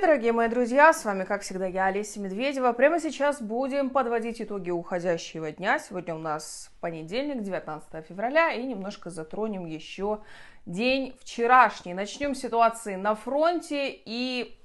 Привет, дорогие мои друзья! С вами, как всегда, я, Олеся Медведева. Прямо сейчас будем подводить итоги уходящего дня. Сегодня у нас понедельник, 19 февраля, и немножко затронем еще день вчерашний. Начнем с ситуации на фронте и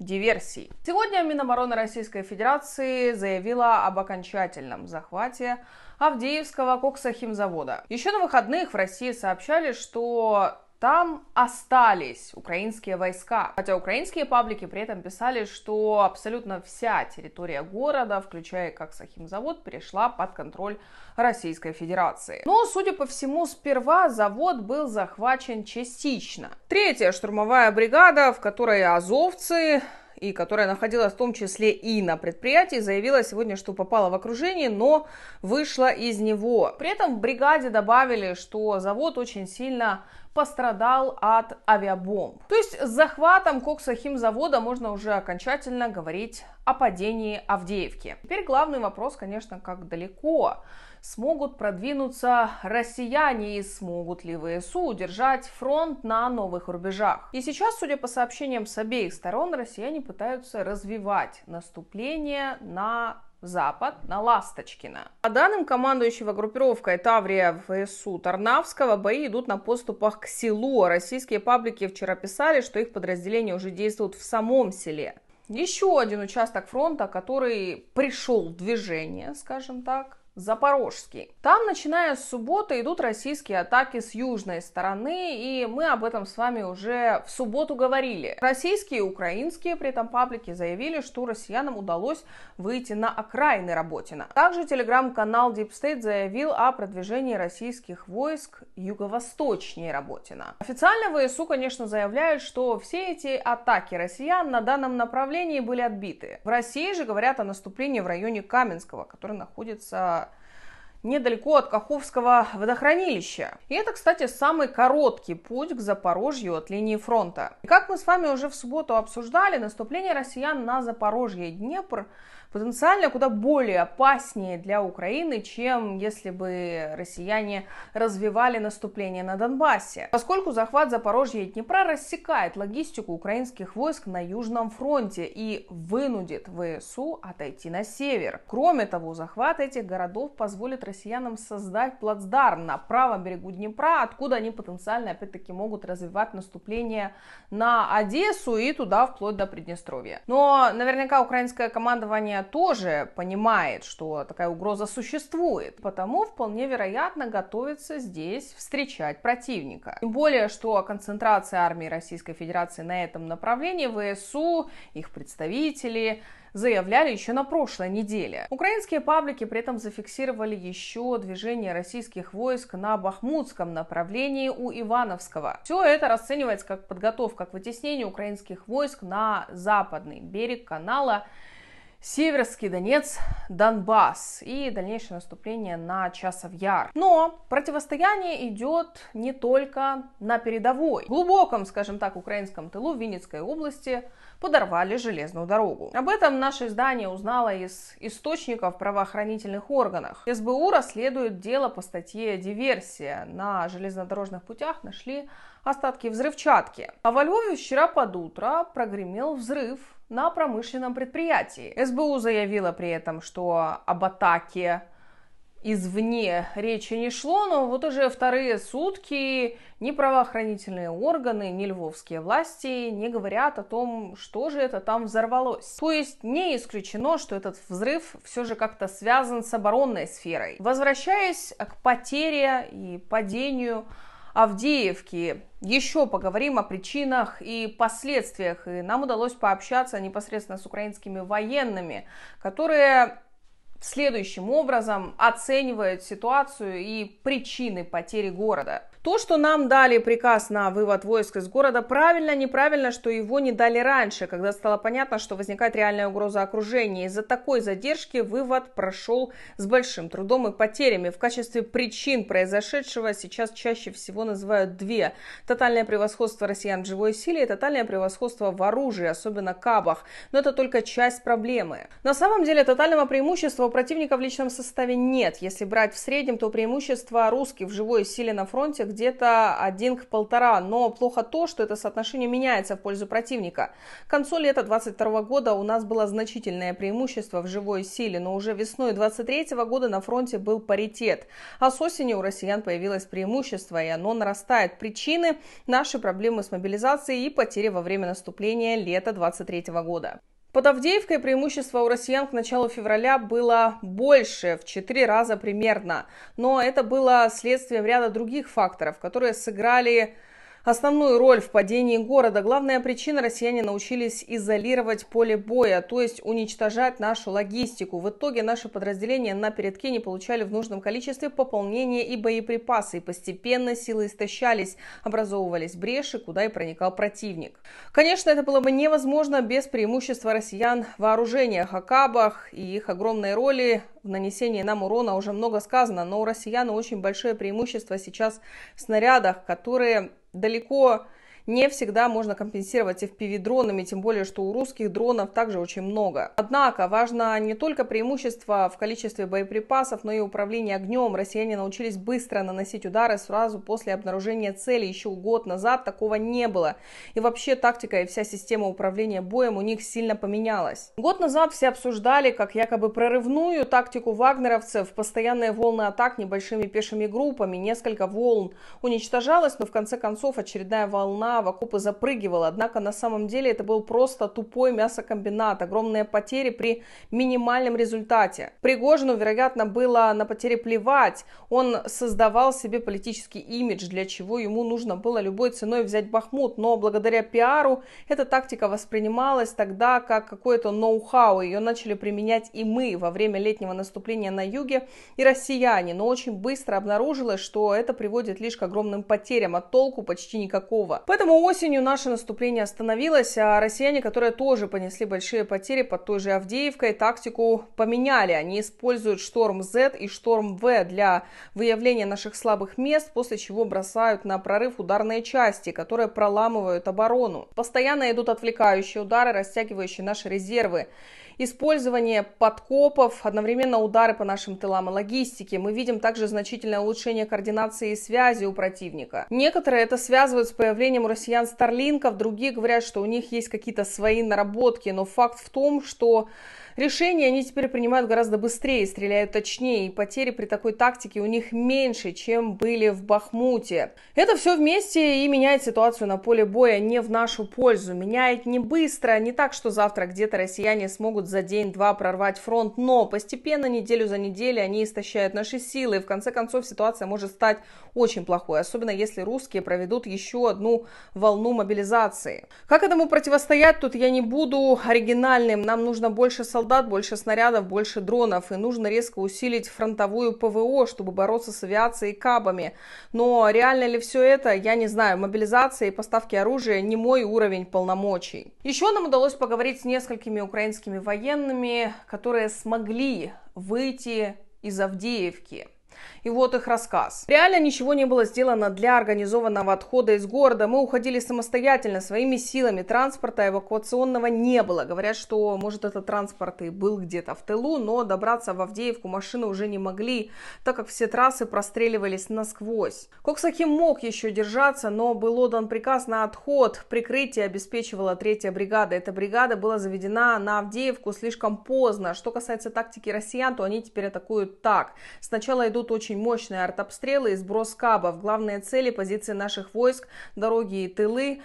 диверсий. Сегодня Минобороны Российской Федерации заявила об окончательном захвате Авдеевского коксохимзавода. Еще на выходных в России сообщали, что там остались украинские войска. Хотя украинские паблики при этом писали, что абсолютно вся территория города, включая как Сахимзавод, перешла под контроль Российской Федерации. Но, судя по всему, сперва завод был захвачен частично. Третья штурмовая бригада, в которой азовцы и которая находилась в том числе и на предприятии, заявила сегодня, что попала в окружение, но вышла из него. При этом в бригаде добавили, что завод очень сильно пострадал от авиабомб. То есть с захватом Коксахимзавода можно уже окончательно говорить о падении Авдеевки. Теперь главный вопрос, конечно, как далеко смогут продвинуться россияне и смогут ли ВСУ удержать фронт на новых рубежах. И сейчас, судя по сообщениям с обеих сторон, россияне пытаются развивать наступление на запад на Ласточкина. По данным командующего группировкой Таврия ВСУ Тарнавского, бои идут на поступах к селу. Российские паблики вчера писали, что их подразделения уже действуют в самом селе. Еще один участок фронта, который пришел в движение, скажем так, Запорожский. Там, начиная с субботы, идут российские атаки с южной стороны, и мы об этом с вами уже в субботу говорили. Российские и украинские при этом паблики заявили, что россиянам удалось выйти на окраины Работина. Также телеграм-канал Deep State заявил о продвижении российских войск юго-восточнее Работина. Официально ВСУ, конечно, заявляют, что все эти атаки россиян на данном направлении были отбиты. В России же говорят о наступлении в районе Каменского, который находится недалеко от Каховского водохранилища. И это, кстати, самый короткий путь к Запорожью от линии фронта. И как мы с вами уже в субботу обсуждали, наступление россиян на Запорожье и Днепр потенциально куда более опаснее для Украины, чем если бы россияне развивали наступление на Донбассе. Поскольку захват Запорожья и Днепра рассекает логистику украинских войск на Южном фронте и вынудит ВСУ отойти на север. Кроме того, захват этих городов позволит россиянам создать плацдарм на правом берегу Днепра, откуда они потенциально опять-таки могут развивать наступление на Одессу и туда вплоть до Приднестровья. Но наверняка украинское командование тоже понимает, что такая угроза существует, потому вполне вероятно готовится здесь встречать противника. Тем более, что концентрация армии Российской Федерации на этом направлении ВСУ, их представители, заявляли еще на прошлой неделе. Украинские паблики при этом зафиксировали еще движение российских войск на бахмутском направлении у Ивановского. Все это расценивается как подготовка к вытеснению украинских войск на западный берег канала Северский Донец, Донбасс и дальнейшее наступление на Часовьяр. Но противостояние идет не только на передовой. В глубоком, скажем так, украинском тылу Винницкой области подорвали железную дорогу. Об этом наше издание узнало из источников в правоохранительных органах. СБУ расследует дело по статье «Диверсия». На железнодорожных путях нашли остатки взрывчатки. А во Львове вчера под утро прогремел взрыв на промышленном предприятии. СБУ заявила при этом, что об атаке извне речи не шло, но вот уже вторые сутки ни правоохранительные органы, ни львовские власти не говорят о том, что же это там взорвалось. То есть не исключено, что этот взрыв все же как-то связан с оборонной сферой. Возвращаясь к потере и падению Авдеевки. Еще поговорим о причинах и последствиях. И нам удалось пообщаться непосредственно с украинскими военными, которые следующим образом оценивает ситуацию и причины потери города. То, что нам дали приказ на вывод войск из города, правильно, неправильно, что его не дали раньше, когда стало понятно, что возникает реальная угроза окружения. Из-за такой задержки вывод прошел с большим трудом и потерями. В качестве причин произошедшего сейчас чаще всего называют две. Тотальное превосходство россиян в живой силе и тотальное превосходство в оружии, особенно кабах. Но это только часть проблемы. На самом деле тотального преимущества противника в личном составе нет. Если брать в среднем, то преимущество русских в живой силе на фронте где-то один к полтора. Но плохо то, что это соотношение меняется в пользу противника. К концу лета 22 года у нас было значительное преимущество в живой силе, но уже весной 23 года на фронте был паритет. А с осени у россиян появилось преимущество, и оно нарастает. Причины – наши проблемы с мобилизацией и потери во время наступления лета 23 года. Под Авдеевкой преимущество у россиян к началу февраля было больше, в 4 раза примерно. Но это было следствием ряда других факторов, которые сыграли Основную роль в падении города, главная причина россияне научились изолировать поле боя, то есть уничтожать нашу логистику. В итоге наши подразделения на передке не получали в нужном количестве пополнения и боеприпасы, и постепенно силы истощались, образовывались бреши, куда и проникал противник. Конечно, это было бы невозможно без преимущества россиян в вооружениях, акабах и их огромной роли в нанесении нам урона уже много сказано, но у россиян очень большое преимущество сейчас в снарядах, которые далеко не всегда можно компенсировать FPV дронами, тем более, что у русских дронов также очень много. Однако важно не только преимущество в количестве боеприпасов, но и управление огнем. Россияне научились быстро наносить удары сразу после обнаружения цели. Еще год назад такого не было. И вообще тактика и вся система управления боем у них сильно поменялась. Год назад все обсуждали, как якобы прорывную тактику вагнеровцев, постоянные волны атак небольшими пешими группами, несколько волн уничтожалось, но в конце концов очередная волна она в окопы запрыгивала. Однако на самом деле это был просто тупой мясокомбинат, огромные потери при минимальном результате. Пригожину, вероятно, было на потери плевать. Он создавал себе политический имидж, для чего ему нужно было любой ценой взять Бахмут. Но благодаря пиару эта тактика воспринималась тогда как какое-то ноу-хау. Ее начали применять и мы во время летнего наступления на юге, и россияне. Но очень быстро обнаружилось, что это приводит лишь к огромным потерям, а толку почти никакого. Поэтому Поэтому осенью наше наступление остановилось, а россияне, которые тоже понесли большие потери под той же Авдеевкой, тактику поменяли. Они используют шторм Z и шторм В для выявления наших слабых мест, после чего бросают на прорыв ударные части, которые проламывают оборону. Постоянно идут отвлекающие удары, растягивающие наши резервы. Использование подкопов, одновременно удары по нашим тылам и логистике. Мы видим также значительное улучшение координации и связи у противника. Некоторые это связывают с появлением у россиян старлинков, другие говорят, что у них есть какие-то свои наработки. Но факт в том, что Решения они теперь принимают гораздо быстрее, стреляют точнее, и потери при такой тактике у них меньше, чем были в Бахмуте. Это все вместе и меняет ситуацию на поле боя не в нашу пользу. Меняет не быстро, не так, что завтра где-то россияне смогут за день-два прорвать фронт, но постепенно, неделю за неделей, они истощают наши силы, и в конце концов ситуация может стать очень плохой, особенно если русские проведут еще одну волну мобилизации. Как этому противостоять, тут я не буду оригинальным, нам нужно больше солдат солдат, больше снарядов, больше дронов, и нужно резко усилить фронтовую ПВО, чтобы бороться с авиацией и кабами. Но реально ли все это, я не знаю. Мобилизация и поставки оружия не мой уровень полномочий. Еще нам удалось поговорить с несколькими украинскими военными, которые смогли выйти из Авдеевки. И вот их рассказ. Реально ничего не было сделано для организованного отхода из города. Мы уходили самостоятельно, своими силами. Транспорта эвакуационного не было. Говорят, что, может, этот транспорт и был где-то в тылу, но добраться в Авдеевку машины уже не могли, так как все трассы простреливались насквозь. Коксахим мог еще держаться, но был отдан приказ на отход. Прикрытие обеспечивала третья бригада. Эта бригада была заведена на Авдеевку слишком поздно. Что касается тактики россиян, то они теперь атакуют так. Сначала идут идут очень мощные артобстрелы и сброс кабов. Главные цели позиции наших войск, дороги и тылы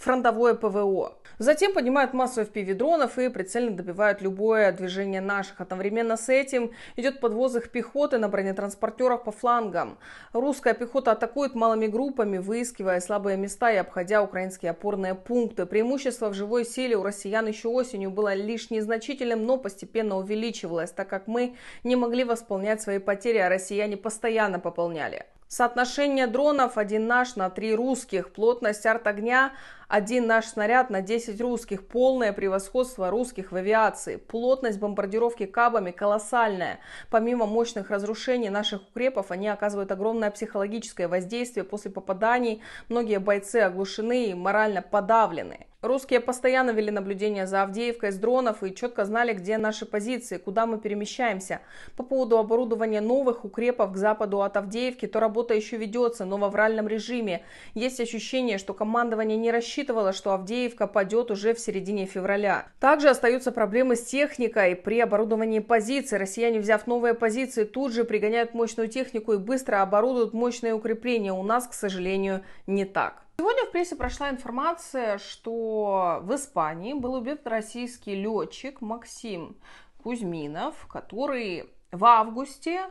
фронтовое ПВО. Затем поднимают массу FPV-дронов и прицельно добивают любое движение наших. Одновременно с этим идет подвоз их пехоты на бронетранспортерах по флангам. Русская пехота атакует малыми группами, выискивая слабые места и обходя украинские опорные пункты. Преимущество в живой силе у россиян еще осенью было лишь незначительным, но постепенно увеличивалось, так как мы не могли восполнять свои потери, а россияне постоянно пополняли. Соотношение дронов один наш на три русских. Плотность арт-огня 1 наш снаряд на 10 русских. Полное превосходство русских в авиации. Плотность бомбардировки кабами колоссальная. Помимо мощных разрушений наших укрепов, они оказывают огромное психологическое воздействие после попаданий. Многие бойцы оглушены и морально подавлены. Русские постоянно вели наблюдение за Авдеевкой с дронов и четко знали, где наши позиции, куда мы перемещаемся. По поводу оборудования новых укрепов к западу от Авдеевки, то работа еще ведется, но в авральном режиме. Есть ощущение, что командование не рассчитывало, что Авдеевка падет уже в середине февраля. Также остаются проблемы с техникой. При оборудовании позиций россияне, взяв новые позиции, тут же пригоняют мощную технику и быстро оборудуют мощные укрепления. У нас, к сожалению, не так. Сегодня в прессе прошла информация, что в Испании был убит российский летчик Максим Кузьминов, который в августе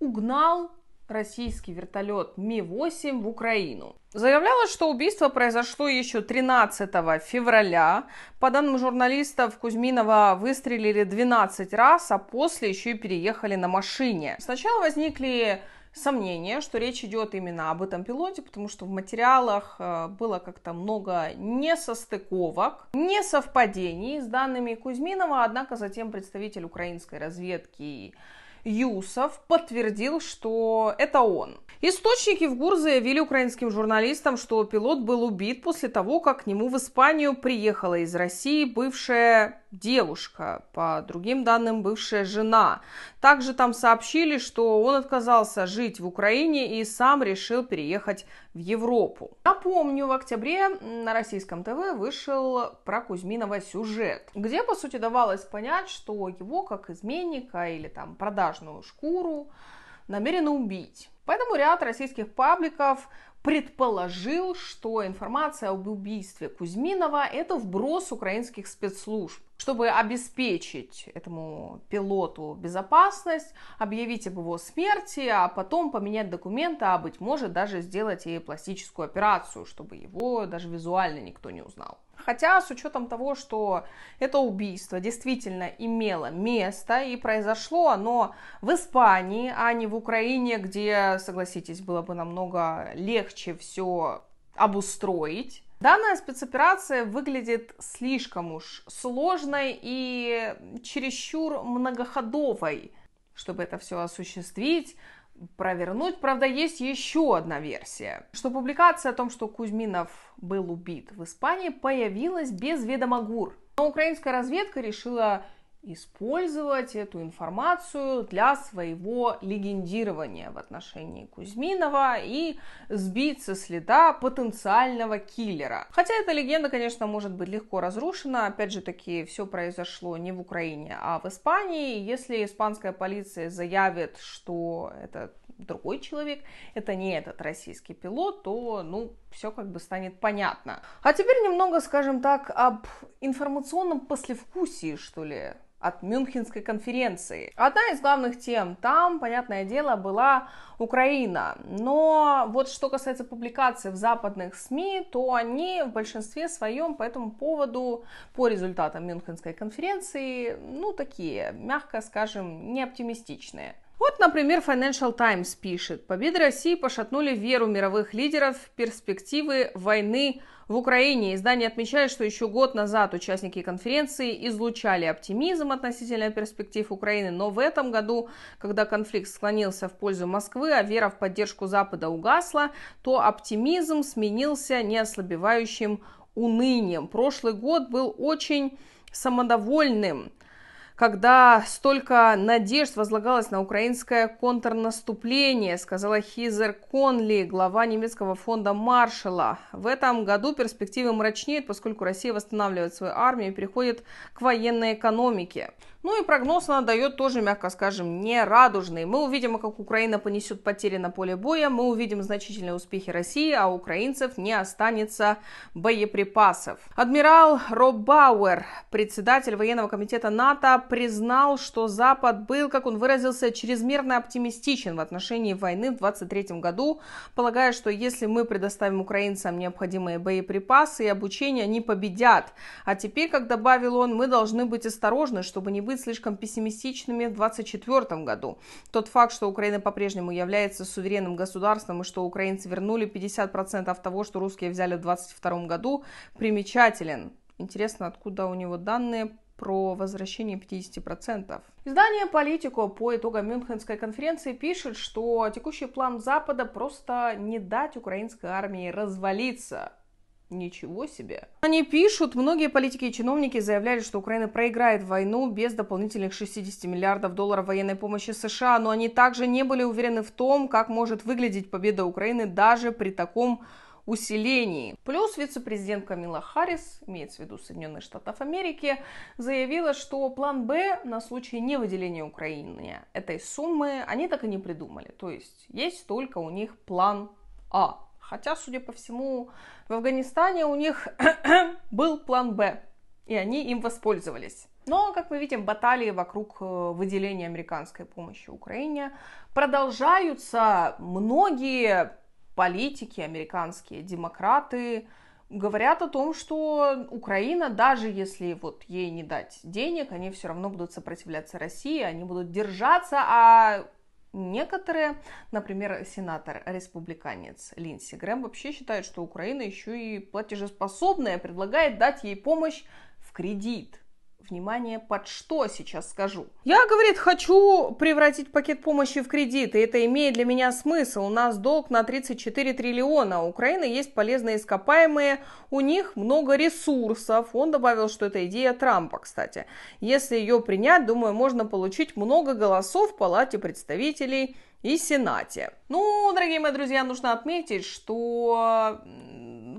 угнал российский вертолет Ми-8 в Украину. Заявлялось, что убийство произошло еще 13 февраля. По данным журналистов, Кузьминова выстрелили 12 раз, а после еще и переехали на машине. Сначала возникли сомнение, что речь идет именно об этом пилоте, потому что в материалах э, было как-то много несостыковок, несовпадений с данными Кузьминова, однако затем представитель украинской разведки Юсов подтвердил, что это он. Источники в ГУР заявили украинским журналистам, что пилот был убит после того, как к нему в Испанию приехала из России бывшая девушка, по другим данным, бывшая жена. Также там сообщили, что он отказался жить в Украине и сам решил переехать в Европу. Напомню, в октябре на российском ТВ вышел про Кузьминова сюжет, где, по сути, давалось понять, что его как изменника или там продажную шкуру намерены убить. Поэтому ряд российских пабликов предположил, что информация об убийстве Кузьминова – это вброс украинских спецслужб чтобы обеспечить этому пилоту безопасность, объявить об его смерти, а потом поменять документы, а быть может даже сделать и пластическую операцию, чтобы его даже визуально никто не узнал. Хотя с учетом того, что это убийство действительно имело место и произошло оно в Испании, а не в Украине, где, согласитесь, было бы намного легче все обустроить, Данная спецоперация выглядит слишком уж сложной и чересчур многоходовой, чтобы это все осуществить, провернуть. Правда, есть еще одна версия, что публикация о том, что Кузьминов был убит в Испании, появилась без ведома ГУР. Но украинская разведка решила использовать эту информацию для своего легендирования в отношении Кузьминова и сбить со следа потенциального киллера. Хотя эта легенда, конечно, может быть легко разрушена. Опять же таки, все произошло не в Украине, а в Испании. Если испанская полиция заявит, что это другой человек, это не этот российский пилот, то, ну, все как бы станет понятно. А теперь немного, скажем так, об информационном послевкусии, что ли, от Мюнхенской конференции. Одна из главных тем там, понятное дело, была Украина. Но вот что касается публикаций в западных СМИ, то они в большинстве своем по этому поводу, по результатам Мюнхенской конференции, ну такие, мягко скажем, не оптимистичные. Вот, например, Financial Times пишет, победы России пошатнули веру мировых лидеров в перспективы войны в Украине. Издание отмечает, что еще год назад участники конференции излучали оптимизм относительно перспектив Украины, но в этом году, когда конфликт склонился в пользу Москвы, а вера в поддержку Запада угасла, то оптимизм сменился неослабевающим унынием. Прошлый год был очень самодовольным когда столько надежд возлагалось на украинское контрнаступление, сказала Хизер Конли, глава немецкого фонда Маршала. В этом году перспективы мрачнеют, поскольку Россия восстанавливает свою армию и переходит к военной экономике. Ну и прогноз она дает тоже, мягко скажем, не радужный. Мы увидим, как Украина понесет потери на поле боя, мы увидим значительные успехи России, а у украинцев не останется боеприпасов. Адмирал Роб Бауэр, председатель военного комитета НАТО, признал, что Запад был, как он выразился, чрезмерно оптимистичен в отношении войны в 2023 году, полагая, что если мы предоставим украинцам необходимые боеприпасы и обучение, они победят. А теперь, как добавил он, мы должны быть осторожны, чтобы не быть слишком пессимистичными в 2024 году. Тот факт, что Украина по-прежнему является суверенным государством и что украинцы вернули 50% того, что русские взяли в 2022 году, примечателен. Интересно, откуда у него данные про возвращение 50%. Издание «Политико» по итогам Мюнхенской конференции пишет, что текущий план Запада просто не дать украинской армии развалиться. Ничего себе. Они пишут, многие политики и чиновники заявляли, что Украина проиграет войну без дополнительных 60 миллиардов долларов военной помощи США, но они также не были уверены в том, как может выглядеть победа Украины даже при таком усилении. Плюс вице-президент Камила Харрис, имеется в виду Соединенных Штатов Америки, заявила, что план «Б» на случай невыделения Украины этой суммы они так и не придумали. То есть есть только у них план «А». Хотя, судя по всему, в Афганистане у них был план «Б», и они им воспользовались. Но, как мы видим, баталии вокруг э, выделения американской помощи Украине продолжаются. Многие политики, американские демократы, говорят о том, что Украина, даже если вот ей не дать денег, они все равно будут сопротивляться России, они будут держаться, а некоторые, например, сенатор-республиканец Линдси Грэм вообще считает, что Украина еще и платежеспособная, предлагает дать ей помощь в кредит внимание, под что сейчас скажу. Я, говорит, хочу превратить пакет помощи в кредит, и это имеет для меня смысл. У нас долг на 34 триллиона, у Украины есть полезные ископаемые, у них много ресурсов. Он добавил, что это идея Трампа, кстати. Если ее принять, думаю, можно получить много голосов в Палате представителей и Сенате. Ну, дорогие мои друзья, нужно отметить, что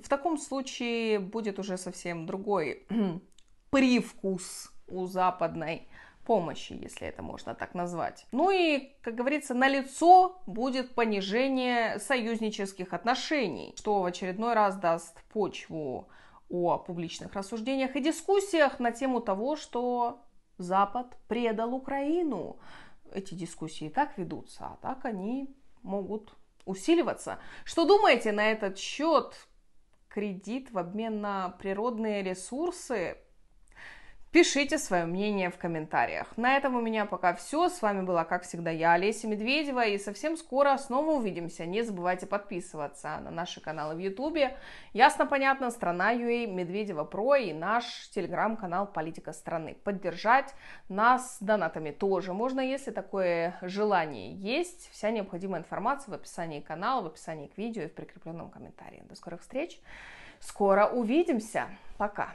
в таком случае будет уже совсем другой привкус у западной помощи, если это можно так назвать. Ну и, как говорится, на лицо будет понижение союзнических отношений, что в очередной раз даст почву о публичных рассуждениях и дискуссиях на тему того, что Запад предал Украину. Эти дискуссии и так ведутся, а так они могут усиливаться. Что думаете на этот счет? Кредит в обмен на природные ресурсы Пишите свое мнение в комментариях. На этом у меня пока все. С вами была, как всегда, я, Олеся Медведева. И совсем скоро снова увидимся. Не забывайте подписываться на наши каналы в Ютубе. Ясно, понятно, страна ЮА, э Медведева Про и наш телеграм-канал «Политика страны». Поддержать нас донатами тоже можно, если такое желание есть. Вся необходимая информация в описании канала, в описании к видео и в прикрепленном комментарии. До скорых встреч. Скоро увидимся. Пока.